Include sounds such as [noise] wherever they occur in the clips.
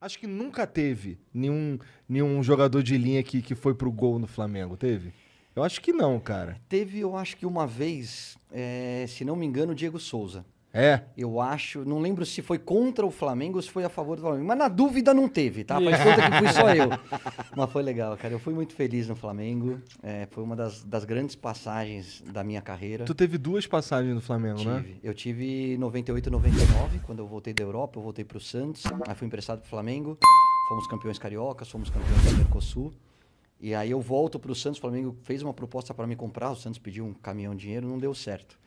Acho que nunca teve nenhum, nenhum jogador de linha que, que foi pro gol no Flamengo, teve? Eu acho que não, cara. Teve, eu acho que uma vez, é, se não me engano, o Diego Souza. É. Eu acho, não lembro se foi contra o Flamengo ou se foi a favor do Flamengo. Mas na dúvida não teve, tá? Faz conta que fui só eu. [laughs] mas foi legal, cara. Eu fui muito feliz no Flamengo. É, foi uma das, das, grandes passagens da minha carreira. Tu teve duas passagens no Flamengo, né? tive. né? Eu tive 98 99, quando eu voltei da Europa, eu voltei pro Santos. Aí fui emprestado pro Flamengo. Fomos campeões cariocas, fomos campeões do Mercosul. E aí eu volto pro Santos. O Flamengo fez uma proposta para me comprar. O Santos pediu um caminhão de dinheiro, não deu certo.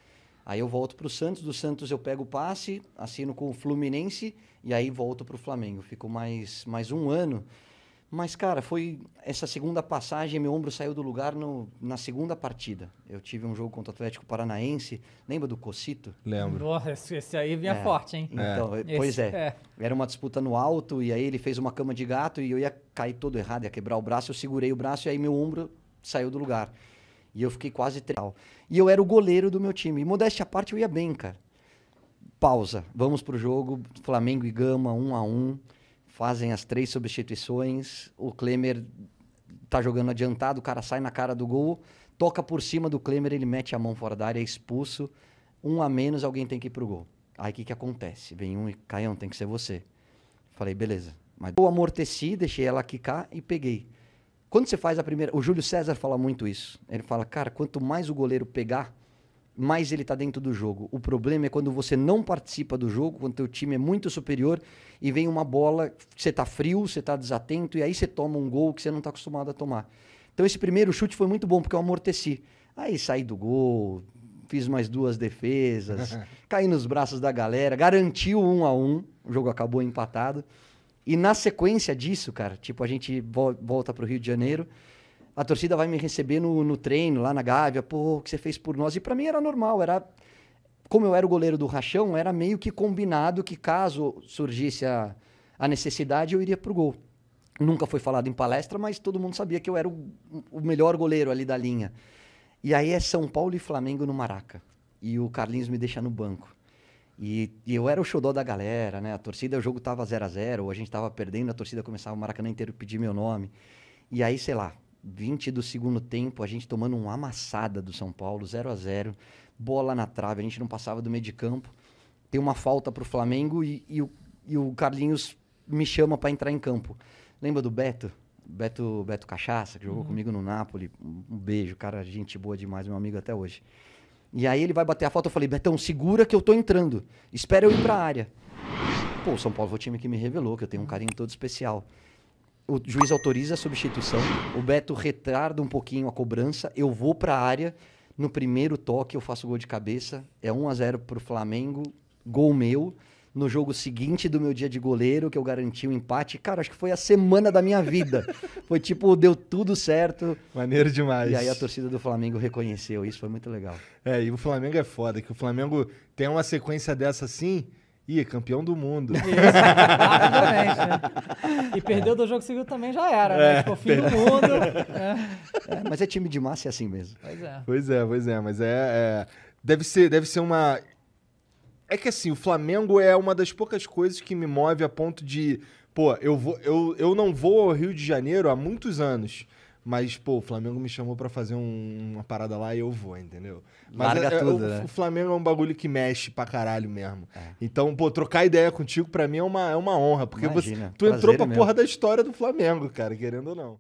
Aí eu volto para o Santos, do Santos eu pego o passe, assino com o Fluminense e aí volto para o Flamengo. Fico mais, mais um ano. Mas, cara, foi essa segunda passagem, meu ombro saiu do lugar no, na segunda partida. Eu tive um jogo contra o Atlético Paranaense, lembra do Cocito? Lembro. Nossa, esse aí vinha é, forte, hein? Então, é. é pois é. é. Era uma disputa no alto e aí ele fez uma cama de gato e eu ia cair todo errado, ia quebrar o braço, eu segurei o braço e aí meu ombro saiu do lugar. E eu fiquei quase trial. E eu era o goleiro do meu time. E modéstia à parte, eu ia bem, cara. Pausa. Vamos pro jogo. Flamengo e Gama, um a um. Fazem as três substituições. O Klemer tá jogando adiantado, o cara sai na cara do gol, toca por cima do Klemer, ele mete a mão fora da área, é expulso. Um a menos, alguém tem que ir pro gol. Aí o que, que acontece? Vem um e Caião, tem que ser você. Falei, beleza. Mas eu amorteci, deixei ela quicar e peguei. Quando você faz a primeira. O Júlio César fala muito isso. Ele fala, cara, quanto mais o goleiro pegar, mais ele tá dentro do jogo. O problema é quando você não participa do jogo, quando o time é muito superior e vem uma bola, você tá frio, você tá desatento, e aí você toma um gol que você não tá acostumado a tomar. Então esse primeiro chute foi muito bom, porque eu amorteci. Aí saí do gol, fiz mais duas defesas, [laughs] caí nos braços da galera, garantiu um a um, o jogo acabou empatado. E na sequência disso, cara, tipo, a gente vo volta pro Rio de Janeiro, a torcida vai me receber no, no treino, lá na Gávea, pô, o que você fez por nós? E para mim era normal, era. Como eu era o goleiro do Rachão, era meio que combinado que caso surgisse a, a necessidade, eu iria pro gol. Nunca foi falado em palestra, mas todo mundo sabia que eu era o, o melhor goleiro ali da linha. E aí é São Paulo e Flamengo no Maraca. E o Carlinhos me deixa no banco. E, e, eu era o xodó da galera, né? A torcida, o jogo tava 0 a 0 a gente tava perdendo, a torcida começava o Maracanã inteiro pedir meu nome. E aí, sei lá, 20 do segundo tempo, a gente tomando uma amassada do São Paulo, 0 a 0 bola na trave, a gente não passava do meio de campo. Tem uma falta pro Flamengo e, e, o, e o Carlinhos me chama para entrar em campo. Lembra do Beto? Beto, Beto Cachaça, que jogou uhum. comigo no Napoli. Um beijo, cara, gente boa demais, meu amigo até hoje. E aí ele vai bater a falta, eu falei, Betão, segura que eu tô entrando. Espera eu ir pra área. Pô, o São Paulo foi o time que me revelou, que eu tenho um carinho todo especial. O juiz autoriza a substituição, o Beto retarda um pouquinho a cobrança, eu vou pra área, no primeiro toque eu faço gol de cabeça, é 1 a 0 pro Flamengo, gol meu no jogo seguinte do meu dia de goleiro, que eu garanti o um empate. Cara, acho que foi a semana da minha vida. [laughs] foi tipo, deu tudo certo. Maneiro demais. E aí a torcida do Flamengo reconheceu isso, foi muito legal. É, e o Flamengo é foda, que o Flamengo tem uma sequência dessa assim. Ih, campeão do mundo. Isso, né? [laughs] E perdeu do jogo seguido também já era, né? Ficou é, tipo, fim do mundo. É. [laughs] É, mas é time de massa, é assim mesmo. Pois é. Pois é, pois é. Mas é. é deve, ser, deve ser uma é que assim, o Flamengo é uma das poucas coisas que me move a ponto de, pô, eu, vou, eu, eu não vou ao Rio de Janeiro há muitos anos. Mas, pô, o Flamengo me chamou para fazer um, uma parada lá e eu vou, entendeu? Mas Larga é, é tudo, é, o, né? o, Flamengo é um bagulho que mexe pra caralho mesmo. É. Então, pô, trocar ideia contigo para mim é uma, é uma honra. Porque Imagina, você, tu entrou pra mesmo. porra da história do Flamengo, cara, querendo ou não.